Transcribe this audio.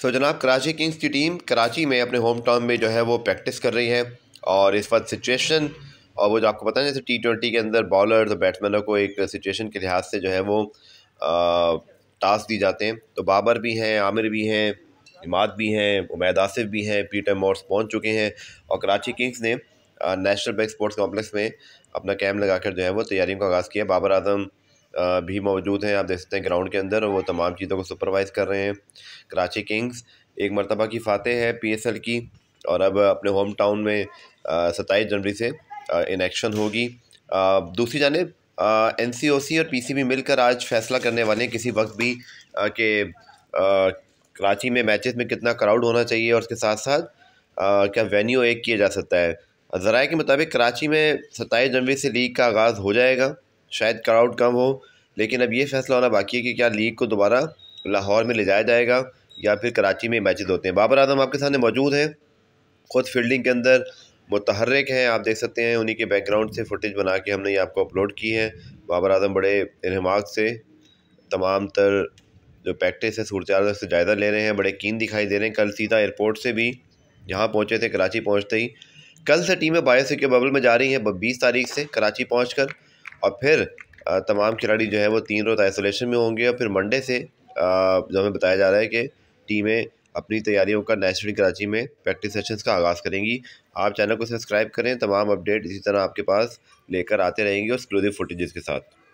सो जनाब कराची किंग्स की टीम कराची में अपने होम टाउन में जो है वो प्रैक्टिस कर रही है और इस वक्त सिचुएशन और वो जो आपको पता है जैसे टी ट्वेंटी के अंदर बॉलर और बैट्समैनों को एक सिचुएशन के लिहाज से जो है वो टास्क दी जाते हैं तो बाबर भी हैं आमिर भी हैं इमाद भी हैं उमैद आसिफ भी हैं पीटर मॉर्स पहुंच चुके हैं और कराची किंग्स ने नेशनल बैंक स्पोर्ट्स कॉम्प्लेक्स में अपना कैम्प लगा कर जो है वो तैयारियों का आगाज़ किया बाबर आजम भी मौजूद हैं आप देख सकते हैं ग्राउंड के अंदर वो तमाम चीज़ों को सुपरवाइज़ कर रहे हैं कराची किंग्स एक मरतबा की फातह है पी एस एल की और अब अपने होम टाउन में सत्ताईस जनवरी से इलेक्शन होगी दूसरी जानब एन सी ओ सी और पी सी बी मिलकर आज फैसला करने वाले हैं किसी वक्त भी कि कराची में मैचेस में कितना क्राउड होना चाहिए और उसके साथ साथ क्या वेन्यू एक किया जा सकता है ज़रा के मुताबिक कराची में सत्ताईस जनवरी से लीग का आगाज़ हो जाएगा शायद क्राउड कम हो लेकिन अब ये फैसला होना बाकी है कि क्या लीग को दोबारा लाहौर में ले जाया जाएगा या फिर कराची में मैचेज होते हैं बाबर आजम आपके सामने मौजूद हैं खुद फील्डिंग के अंदर मुतहरक हैं आप देख सकते हैं उन्हीं के बैकग्राउंड से फुटेज बना के हमने ये आपको अपलोड की है बाबर आजम बड़े इनमाक से तमाम तर जो प्रैक्टिस है सूरत से जायज़ा ले रहे हैं बड़े कीन दिखाई दे रहे हैं कल सीधा एयरपोर्ट से भी यहाँ पहुँचे थे कराची पहुँचते ही कल से टीमें बाईस के बबल में जा रही हैं बीस तारीख से कराची पहुँच कर और फिर तमाम खिलाड़ी जो है वो तीन रोज़ आइसोलेशन में होंगे और फिर मंडे से जो हमें बताया जा रहा है कि टीमें अपनी तैयारियों का नेशनल कराची में प्रैक्टिस सेशंस का आगाज़ करेंगी आप चैनल को सब्सक्राइब करें तमाम अपडेट इसी तरह आपके पास लेकर आते रहेंगे और एक्सक्लूसिव फुटेज के साथ